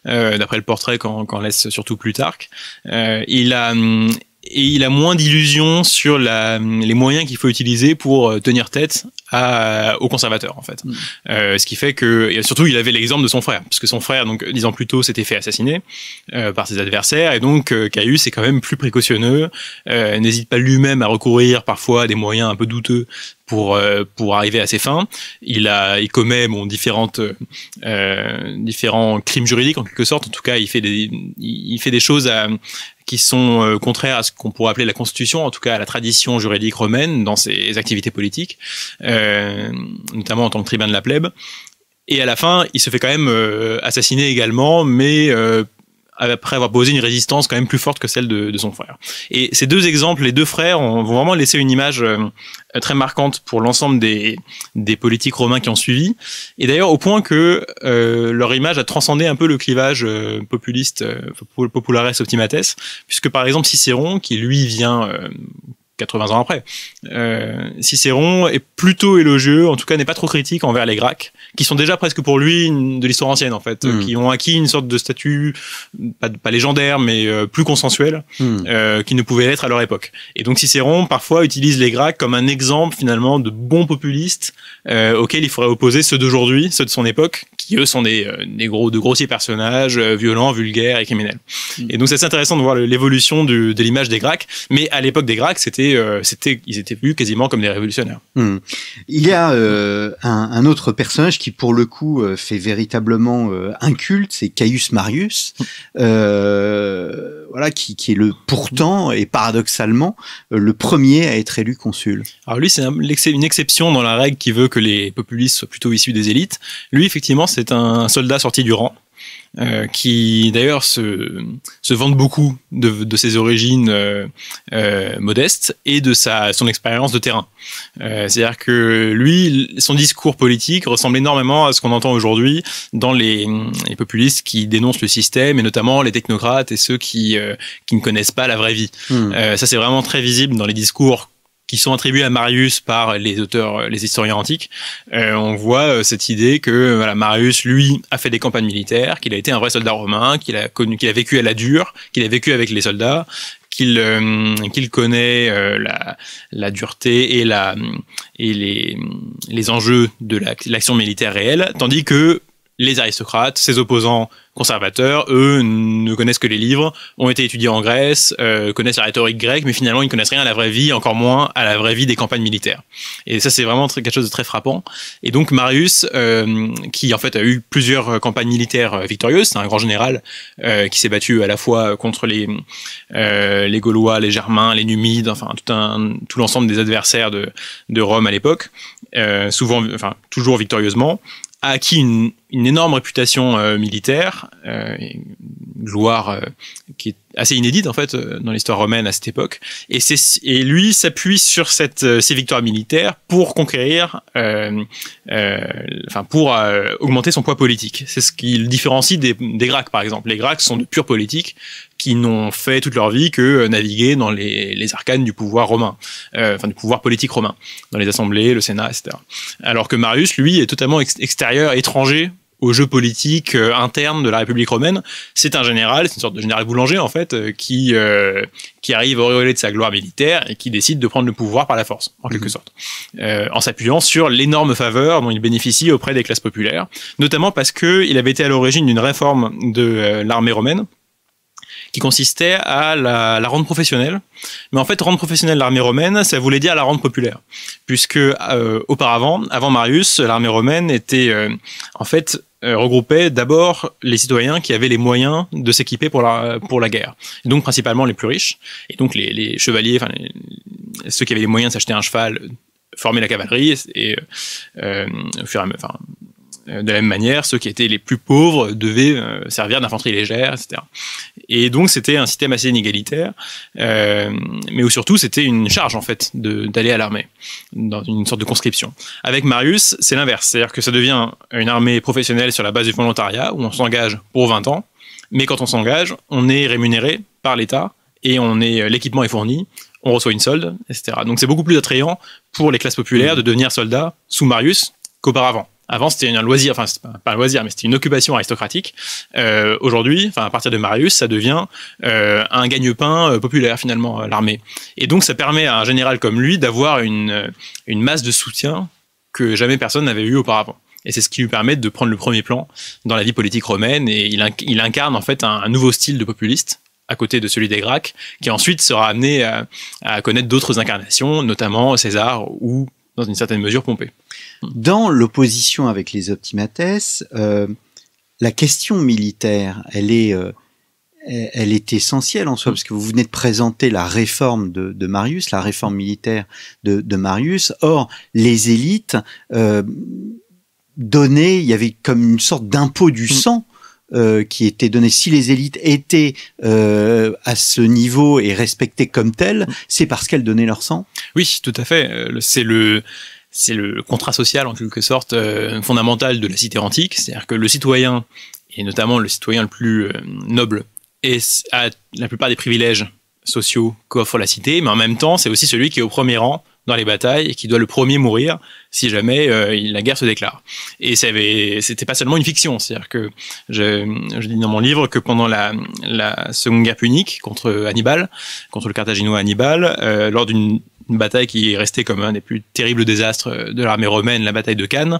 euh, d'après le portrait qu'en laisse surtout Plutarque. Euh, il, a, hum, et il a moins d'illusions sur la, les moyens qu'il faut utiliser pour euh, tenir tête euh, aux conservateurs en fait. Mm. Euh, ce qui fait que surtout il avait l'exemple de son frère, parce que son frère donc dix ans plus tôt s'était fait assassiner par ses adversaires et donc Caius est quand même plus précautionneux, n'hésite pas lui-même à recourir parfois à des moyens un peu douteux pour euh, pour arriver à ses fins. Il a il commet bon différentes euh, différents crimes juridiques en quelque sorte. En tout cas, il fait des il fait des choses euh, qui sont euh, contraires à ce qu'on pourrait appeler la constitution, en tout cas à la tradition juridique romaine dans ses activités politiques, euh, notamment en tant que tribun de la plèbe. Et à la fin, il se fait quand même assassiner également, mais après avoir posé une résistance quand même plus forte que celle de, son frère. Et ces deux exemples, les deux frères, ont, vont vraiment laisser une image euh, très marquante pour l'ensemble des, politiques romains qui ont suivi. Et d'ailleurs, au point que euh, leur image a transcendé un peu le clivage euh, populiste, euh, populares optimates, puisque par exemple Cicéron, qui lui vient 80 ans après. Euh, Cicéron est plutôt élogieux, en tout cas n'est pas trop critique envers les Gracques, qui sont déjà presque pour lui de l'histoire ancienne en fait, euh, hmm. qui ont acquis une sorte de statut pas, légendaire mais euh, plus consensuel hmm. qui ne pouvaient l'être à leur époque. Et donc Cicéron parfois utilise les Gracques comme un exemple finalement de bons populistes auxquels il faudrait opposer ceux d'aujourd'hui, ceux de son époque, qui eux sont des, gros de grossiers personnages violents, vulgaires et criminels. Hmm. Et donc c'est intéressant de voir l'évolution de l'image des Gracques, mais à l'époque des Gracques c'était euh, ils étaient vus quasiment comme des révolutionnaires. Hmm. Il y a euh, un, autre personnage qui, pour le coup, euh, fait véritablement un culte, c'est Caius Marius, voilà, qui, est le pourtant et paradoxalement le premier à être élu consul. Alors lui, c'est une exception dans la règle qui veut que les populistes soient plutôt issus des élites. Lui, effectivement, c'est un soldat sorti du rang. Euh, qui d'ailleurs se, se vante beaucoup de, ses origines euh, euh, modestes et de sa, son expérience de terrain. C'est-à-dire que lui, son discours politique ressemble énormément à ce qu'on entend aujourd'hui dans les, populistes qui dénoncent le système et notamment les technocrates et ceux qui, qui ne connaissent pas la vraie vie. Hmm. ça, c'est vraiment très visible dans les discours qui sont attribués à Marius par les auteurs, euh, les historiens antiques, euh, on voit euh, cette idée que Marius, lui, a fait des campagnes militaires, qu'il a été un vrai soldat romain, qu'il a connu, qu'il a vécu à la dure, qu'il a vécu avec les soldats, qu'il qu'il connaît la, dureté et la et les, les enjeux de l'action militaire réelle, tandis que les aristocrates, ses opposants conservateurs, eux, ne connaissent que les livres, ont été étudiés en Grèce, euh, connaissent la rhétorique grecque, mais finalement, ils ne connaissent rien à la vraie vie, encore moins à la vraie vie des campagnes militaires. Et ça, c'est vraiment quelque chose de très frappant. Et donc, Marius, euh, qui en fait a eu plusieurs euh, campagnes militaires victorieuses, c'est un grand général qui s'est battu à la fois contre les, les Gaulois, les Germains, les Numides, enfin, tout, un, tout l'ensemble des adversaires de, de Rome à l'époque, souvent, enfin, toujours victorieusement, a acquis une, énorme réputation euh, militaire, euh, une gloire euh, qui est assez inédite en fait dans l'histoire romaine à cette époque. Et, et lui s'appuie sur cette, ces victoires militaires pour conquérir, enfin pour augmenter son poids politique. C'est ce qui le différencie des, des Gracques par exemple. Les Gracques sont de purs politiques, qui n'ont fait toute leur vie que euh, naviguer dans les, les arcanes du pouvoir romain, euh, enfin du pouvoir politique romain, dans les assemblées, le Sénat, etc. Alors que Marius, lui, est totalement extérieur, étranger au jeu politique euh, interne de la République romaine. C'est un général, c'est une sorte de général boulanger en fait, qui euh, qui arrive de sa gloire militaire et qui décide de prendre le pouvoir par la force, en quelque mhm. sorte, en s'appuyant sur l'énorme faveur dont il bénéficie auprès des classes populaires, notamment parce que il avait été à l'origine d'une réforme de l'armée romaine qui consistait à la, la rendre professionnelle. Mais en fait, rendre professionnelle l'armée romaine, ça voulait dire la rendre populaire, puisque euh, auparavant, avant Marius, l'armée romaine était euh, en fait euh, regroupait d'abord les citoyens qui avaient les moyens de s'équiper pour la, pour la guerre. donc principalement les plus riches, et donc les, chevaliers, ceux qui avaient les moyens de s'acheter un cheval, former la cavalerie, et euh, au fur et à, de la même manière, ceux qui étaient les plus pauvres devaient euh, servir d'infanterie légère, etc. Et donc c'était un système assez inégalitaire, euh, mais où surtout c'était une charge en fait d'aller à l'armée, dans une sorte de conscription. Avec Marius, c'est l'inverse, c'est-à-dire que ça devient une armée professionnelle sur la base du volontariat, où on s'engage pour 20 ans, mais quand on s'engage, on est rémunéré par l'État et euh, l'équipement est fourni, on reçoit une solde, etc. Donc c'est beaucoup plus attrayant pour les classes populaires de devenir soldats sous Marius qu'auparavant. Avant, c'était un loisir, enfin, pas un loisir, mais c'était une occupation aristocratique. Euh, Aujourd'hui, enfin, à partir de Marius, ça devient euh, un gagne-pain euh, populaire, finalement, euh, l'armée. Et donc, ça permet à un général comme lui d'avoir une, euh, une masse de soutien que jamais personne n'avait eu auparavant. Et c'est ce qui lui permet de prendre le premier plan dans la vie politique romaine. Et il, incarne, en fait, un, nouveau style de populiste à côté de celui des Gracques, qui ensuite sera amené à connaître d'autres incarnations, notamment César ou, dans une certaine mesure, Pompée. Dans l'opposition avec les optimates, euh, la question militaire, elle est, euh, elle est essentielle en soi, parce que vous venez de présenter la réforme de, Marius, la réforme militaire de, Marius. Or, les élites euh, donnaient, il y avait comme une sorte d'impôt du mm. sang. qui était donné. Si les élites étaient à ce niveau et respectées comme telles, mm. c'est parce qu'elles donnaient leur sang. Oui, tout à fait. C'est le c'est le contrat social en quelque sorte euh, fondamental de la cité antique, c'est-à-dire que le citoyen, et notamment le citoyen le plus euh, noble, est, a la plupart des privilèges sociaux qu'offre la cité, mais en même temps c'est aussi celui qui est au premier rang dans les batailles et qui doit le premier mourir si jamais euh, la guerre se déclare. Et c'était pas seulement une fiction, c'est-à-dire que je, dis dans mon livre que pendant la, Seconde Guerre punique contre Hannibal, contre le Carthaginois Hannibal, lors d'une une bataille qui est restée comme un des plus terribles désastres de l'armée romaine, la bataille de Cannes.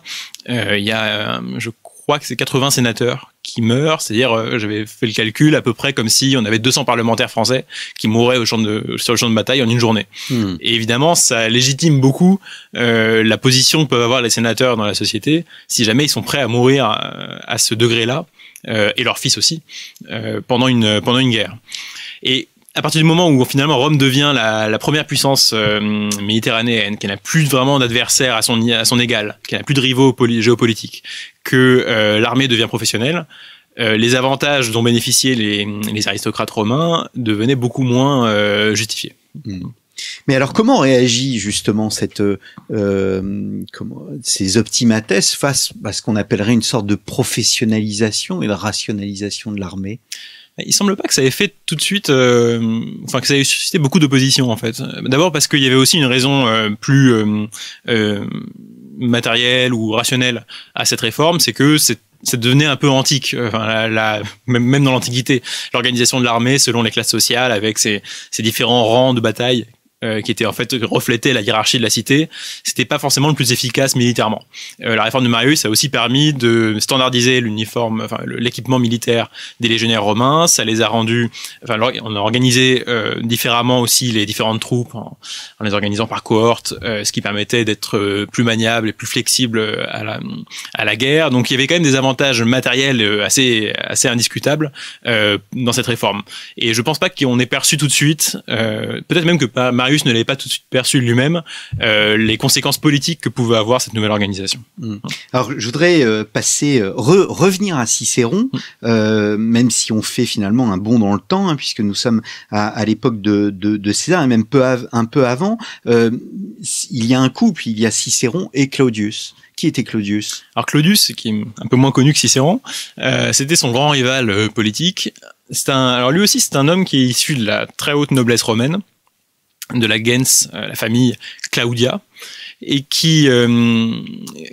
Euh, il y a, euh, je crois que c'est 80 sénateurs qui meurent, c'est-à-dire, euh, j'avais fait le calcul à peu près comme si on avait 200 parlementaires français qui mouraient au champ de, sur le champ de bataille en une journée. Hmm. Et évidemment, ça légitime beaucoup la position que peuvent avoir les sénateurs dans la société si jamais ils sont prêts à mourir à, ce degré-là, et leurs fils aussi, pendant, une, pendant une guerre. Et à partir du moment où finalement Rome devient la, première puissance euh, méditerranéenne, qu'elle n'a plus vraiment d'adversaire à son, à égal, qu'elle n'a plus de rivaux géopolitiques, que euh, l'armée devient professionnelle, euh, les avantages dont bénéficiaient les, aristocrates romains devenaient beaucoup moins justifiés. Hmm. Mais alors, comment réagit justement cette, euh, comment, ces optimates face à ce qu'on appellerait une sorte de professionnalisation et de rationalisation de l'armée il semble pas que ça ait fait tout de suite, euh, enfin que ça ait suscité beaucoup d'opposition en fait. D'abord parce qu'il y avait aussi une raison euh, plus euh, euh, matérielle ou rationnelle à cette réforme, c'est que c'est ça devenait un peu antique, même, dans l'Antiquité, l'organisation de l'armée selon les classes sociales, avec ses, ses différents rangs de bataille euh, qui était en fait reflétait la hiérarchie de la cité, c'était pas forcément le plus efficace militairement. Euh, la réforme de Marius a aussi permis de standardiser l'uniforme, enfin l'équipement militaire des légionnaires romains. Ça les a rendus, enfin on a organisé euh, différemment aussi les différentes troupes en, les organisant par cohorte, euh, ce qui permettait d'être plus maniable et plus flexible à la, à la guerre. Donc il y avait quand même des avantages matériels assez assez indiscutables dans cette réforme. Et je pense pas qu'on ait perçu tout de suite, peut-être même que pas Marius ne l'avait pas tout de suite perçu lui-même, euh, les conséquences politiques que pouvait avoir cette nouvelle organisation. Mm. Mm. Alors je voudrais euh, passer, euh, revenir à Cicéron, mm. même si on fait finalement un bond dans le temps, hein, puisque nous sommes à, l'époque de, César, et même un peu avant. il y a un couple, il y a Cicéron et Claudius. Qui était Claudius Alors Claudius, qui est un peu moins connu que Cicéron, c'était son grand rival politique. C'est Un, alors lui aussi, c'est un homme qui est issu de la très haute noblesse romaine de la Gens, euh, la famille Claudia, et qui, euh,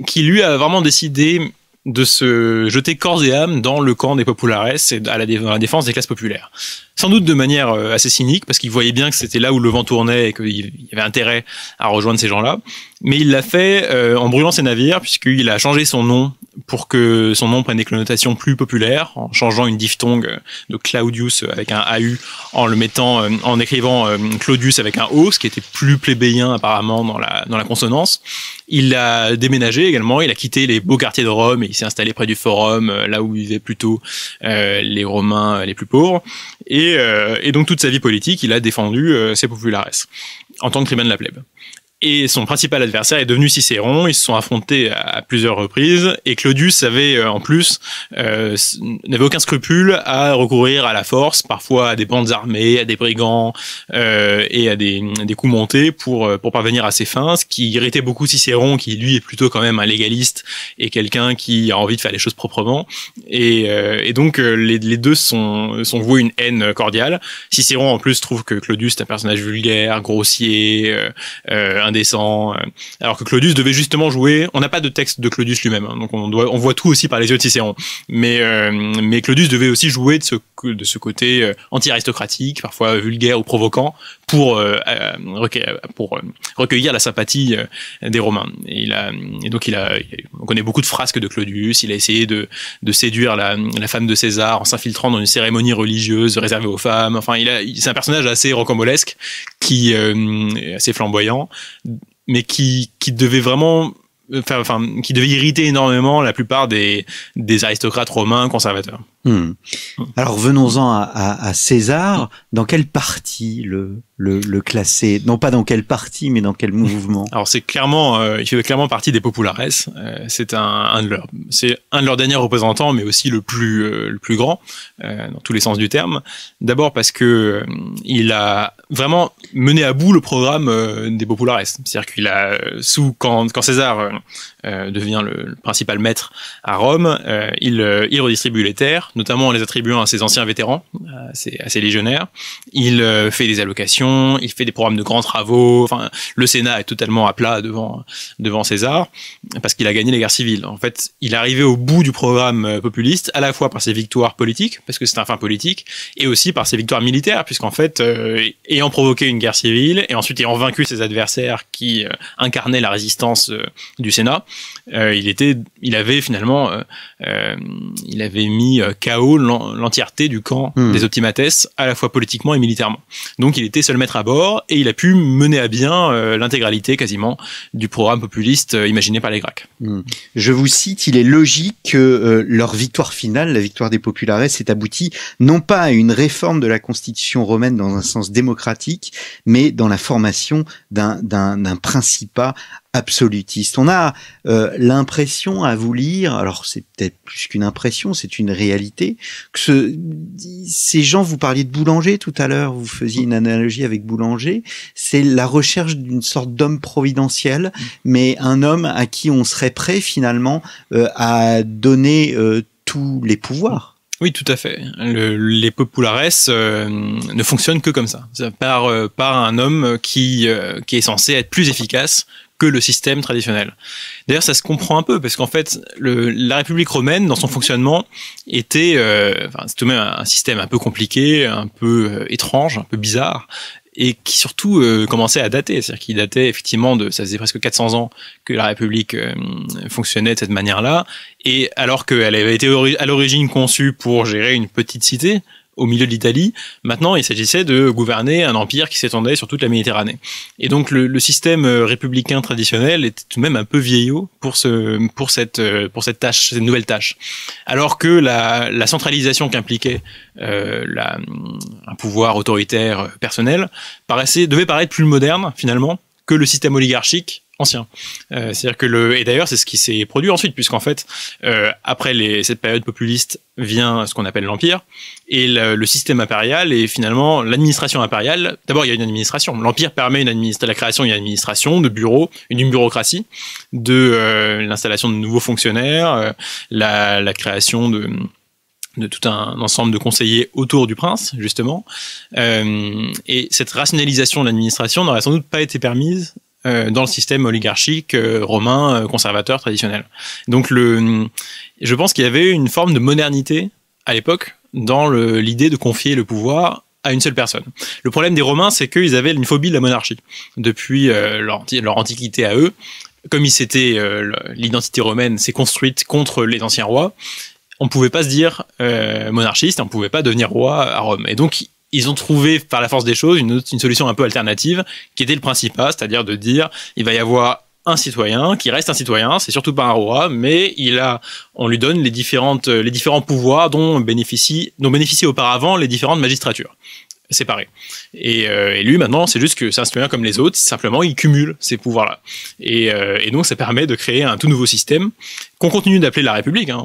qui lui a vraiment décidé de se jeter corps et âme dans le camp des populares et à la, défense des classes populaires sans doute de manière euh, assez cynique, parce qu'il voyait bien que c'était là où le vent tournait et qu'il y avait intérêt à rejoindre ces gens-là. Mais il l'a fait euh, en brûlant ses navires, puisqu'il a changé son nom pour que son nom prenne des connotations plus populaires, en changeant une diphtongue euh, de Claudius avec un AU, en le mettant, en écrivant Claudius avec un O, ce qui était plus plébéien apparemment dans la, dans la consonance. Il a déménagé également, il a quitté les beaux quartiers de Rome et il s'est installé près du Forum, là où vivaient plutôt les Romains les plus pauvres. Et euh, et, donc toute sa vie politique, il a défendu ses euh, populares en tant que tribun de la plèbe et son principal adversaire est devenu Cicéron. Ils se sont affrontés à plusieurs reprises et Claudius avait euh, en plus euh, n'avait aucun scrupule à recourir à la force, parfois à des bandes armées, à des brigands euh, et à des, des, coups montés pour euh, pour parvenir à ses fins, ce qui irritait beaucoup Cicéron, qui lui est plutôt quand même un légaliste et quelqu'un qui a envie de faire les choses proprement. Et, et donc les, deux sont sont voués une haine cordiale. Cicéron en plus trouve que Claudius est un personnage vulgaire, grossier, un descend, euh, alors que Claudius devait justement jouer. On n'a pas de texte de Claudius lui-même, hein, donc on, voit tout aussi par les yeux de Cicéron. Mais, euh, Claudius devait aussi jouer de ce, côté euh, anti-aristocratique, parfois vulgaire ou provocant, pour, recueillir la sympathie des Romains. Et, donc il on connaît beaucoup de frasques de Claudius. Il a essayé de, séduire la, femme de César en s'infiltrant dans une cérémonie religieuse réservée aux femmes. Enfin, c'est un personnage assez rocambolesque qui est assez flamboyant mais qui, qui devait vraiment enfin, qui devait irriter énormément la plupart des, des aristocrates romains conservateurs. Hmm. Hmm. Alors venons-en à, à, César. Dans quelle partie le, le, le classer Non pas dans quelle partie, mais dans quel mouvement Alors c'est clairement, euh, il fait clairement partie des populares. Euh, c'est un, de leurs, c'est un de leurs derniers représentants, mais aussi le plus euh, le plus grand dans tous les sens du terme. D'abord parce que il a vraiment mené à bout le programme des populares. C'est-à-dire qu'il a sous quand, quand César devient le, principal maître à Rome, il il redistribue les terres notamment en les attribuant à ses anciens vétérans, euh, à ses, légionnaires. Il euh, fait des allocations, il fait des programmes de grands travaux. Enfin, le Sénat est totalement à plat devant, devant César, parce qu'il a gagné la guerre civile. En fait, il est arrivé au bout du programme euh, populiste, à la fois par ses victoires politiques, parce que c'est un fin politique, et aussi par ses victoires militaires, puisqu'en fait, ayant provoqué une guerre civile, et ensuite ayant vaincu ses adversaires qui incarnaient la résistance du Sénat, il était, il avait finalement, il avait mis Chaos, l'entièreté du camp hmm. des optimates, à la fois politiquement et militairement. Donc il était seul maître à bord et il a pu mener à bien euh, l'intégralité quasiment du programme populiste euh, imaginé par les Grecs. Hmm. Je vous cite, il est logique que euh, leur victoire finale, la victoire des populares, s'est aboutie non pas à une réforme de la constitution romaine dans un sens démocratique, mais dans la formation d'un principat absolutiste. On a euh, l'impression à vous lire, alors c'est peut-être plus qu'une impression, c'est une réalité, que ce, ces gens, vous parliez de Boulanger tout à l'heure, vous faisiez une analogie avec Boulanger, c'est la recherche d'une sorte d'homme providentiel, mm. mais un homme à qui on serait prêt finalement euh, à donner euh, tous les pouvoirs. Oui, tout à fait. les populares ne fonctionnent que comme ça, par, par un homme qui, qui est censé être plus efficace que le système traditionnel. D'ailleurs, ça se comprend un peu parce qu'en fait, la République romaine, dans son fonctionnement, était, euh, enfin, c'est tout même un système un peu compliqué, un peu euh, étrange, un peu bizarre, et qui surtout euh, commençait à dater, c'est-à-dire qu'il datait effectivement de, ça faisait presque 400 ans que la République fonctionnait de cette manière-là, et alors qu'elle avait été à l'origine conçue pour gérer une petite cité, au milieu de l'Italie. Maintenant, il s'agissait de gouverner un empire qui s'étendait sur toute la Méditerranée. Et donc, le, système euh, républicain traditionnel était tout de même un peu vieillot pour ce, pour cette, euh, pour cette tâche, cette nouvelle tâche. Alors que la, centralisation qu'impliquait euh, un pouvoir autoritaire personnel paraissait, devait paraître plus moderne, finalement, que le système oligarchique ancien. Euh, c'est-à-dire que le et d'ailleurs c'est ce qui s'est produit ensuite puisqu'en fait euh, après cette période populiste vient ce qu'on appelle l'empire et le, système impérial et finalement l'administration impériale. D'abord il y a une administration. L'empire permet la création d'une administration, de bureaux, d'une bureaucratie, de euh, l'installation de nouveaux fonctionnaires, la, création de tout un ensemble de conseillers autour du prince, justement. et cette rationalisation de l'administration n'aurait sans doute pas été permise euh, dans le système oligarchique euh, romain euh, conservateur traditionnel. Donc le, je pense qu'il y avait une forme de modernité à l'époque dans l'idée de confier le pouvoir à une seule personne. Le problème des Romains, c'est qu'ils avaient une phobie de la monarchie depuis leur, antiquité à eux. Comme l'identité romaine s'est construite contre les anciens rois, on ne pouvait pas se dire monarchiste, on ne pouvait pas devenir roi à Rome. Et donc ils ont trouvé par la force des choses une, solution un peu alternative qui était le principal, c'est-à-dire de dire il va y avoir un citoyen qui reste un citoyen, c'est surtout pas un roi, mais il a, on lui donne les différentes, les différents pouvoirs dont bénéficient, dont bénéficiaient auparavant les différentes magistratures séparés. Euh, et, lui, maintenant, c'est juste que c'est un citoyen comme les autres, simplement, il cumule ces pouvoirs-là. Et, euh, donc, ça permet de créer un tout nouveau système qu'on continue d'appeler la République. Hein.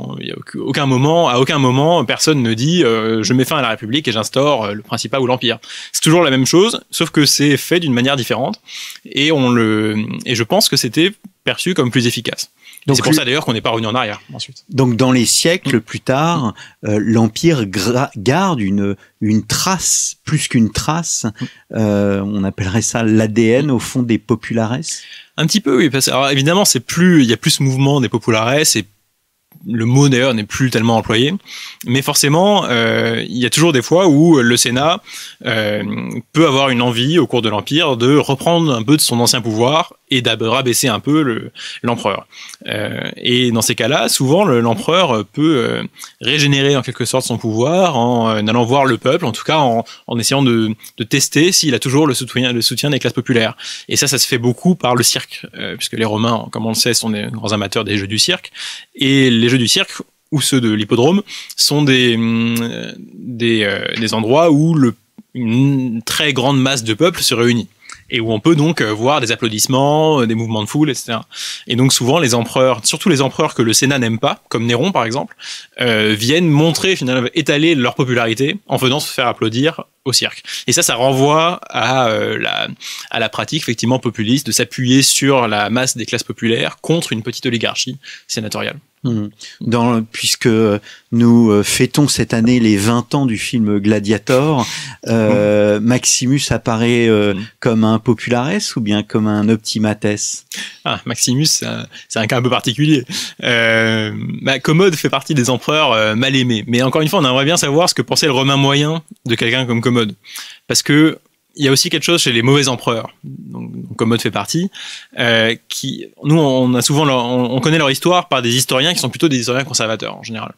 aucun moment, à aucun moment, personne ne dit euh, je mets fin à la République et j'instaure le principal ou l'Empire. C'est toujours la même chose, sauf que c'est fait d'une manière différente. et je pense que c'était perçu comme plus efficace. C'est pour ça d'ailleurs qu'on n'est pas revenu en arrière ensuite. Donc dans les siècles mm. plus tard, mm. euh, l'empire garde une une trace plus qu'une trace. Mm. Euh, on appellerait ça l'ADN au fond des populares. Un petit peu oui, alors évidemment c'est plus il y a plus ce mouvement des populares et le mot d'ailleurs n'est plus tellement employé, mais forcément, euh, il y a toujours des fois où le Sénat euh, peut avoir une envie au cours de l'Empire de reprendre un peu de son ancien pouvoir et d'abaisser un peu l'empereur. Euh, et dans ces cas-là, souvent l'empereur peut régénérer en quelque sorte son pouvoir en allant voir le peuple, en tout cas en, essayant de, tester s'il a toujours le soutien, le soutien des classes populaires. Et ça, ça se fait beaucoup par le cirque, puisque les Romains, comme on le sait, sont des grands amateurs des jeux du cirque, et les les jeux du cirque ou ceux de l'hippodrome sont des, euh, euh, des, endroits où le, une très grande masse de peuple se réunit et où on peut donc euh, voir des applaudissements, des mouvements de foule, etc. Et donc souvent les empereurs, surtout les empereurs que le Sénat n'aime pas, comme Néron par exemple, viennent montrer, finalement, étaler leur popularité en venant se faire applaudir au cirque. Et ça, ça renvoie à, la, à la pratique effectivement populiste de s'appuyer sur la masse des classes populaires contre une petite oligarchie sénatoriale. Mhm. puisque nous euh, fêtons cette année les 20 ans du film Gladiator, euh, mhm. Maximus apparaît euh, mhm. comme un populares ou bien comme un optimates ah, Maximus, c'est un, cas un peu particulier. Bah, Commode fait partie des empereurs mal aimés, mais encore une fois, on aimerait bien savoir ce que pensait le Romain moyen de quelqu'un comme Commode, parce que il y a aussi quelque chose chez les mauvais empereurs, donc, dont Commode fait partie, euh, qui, nous, on a souvent, on, connaît leur histoire par des historiens qui sont plutôt des historiens conservateurs en général,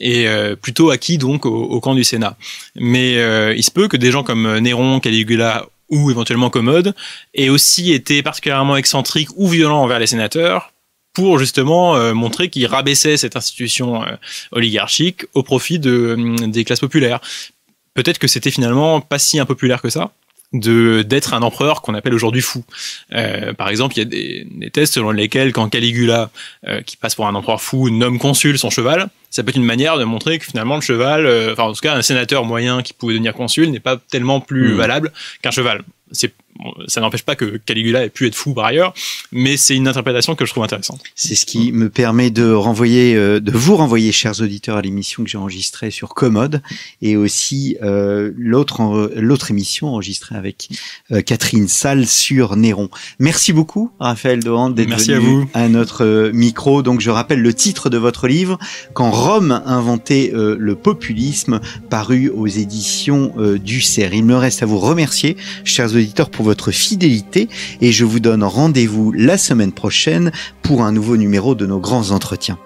et euh, plutôt acquis donc au, camp du Sénat. Mais euh, il se peut que des gens comme Néron, Caligula ou éventuellement Commode aient aussi été particulièrement excentriques ou violents envers les sénateurs pour justement montrer qu'ils rabaissaient cette institution oligarchique au profit de, hum, des classes populaires. Peut-être que c'était finalement pas si impopulaire que ça, d'être un empereur qu'on appelle aujourd'hui fou. Euh, par exemple, il y a des, tests selon lesquels quand Caligula, euh, qui passe pour un empereur fou, nomme consul son cheval, ça peut être une manière de montrer que finalement le cheval, euh, enfin en tout cas un sénateur moyen qui pouvait devenir consul n'est pas tellement plus hmm. valable qu'un cheval. C'est ça n'empêche pas que Caligula ait pu être fou par ailleurs, mais c'est une interprétation que je trouve intéressante. C'est ce qui me permet de renvoyer, euh, de vous renvoyer, chers auditeurs, à l'émission que j'ai enregistrée sur Commode et aussi euh, l'autre l'autre émission enregistrée avec euh, Catherine Salle sur Néron. Merci beaucoup, Raphaël Dohan, d'être venu à, notre micro. Donc, je rappelle le titre de votre livre Quand Rome inventait le populisme, paru aux éditions du CERF. Il me reste à vous remercier, chers auditeurs, pour votre fidélité et je vous donne rendez-vous la semaine prochaine pour un nouveau numéro de nos grands entretiens.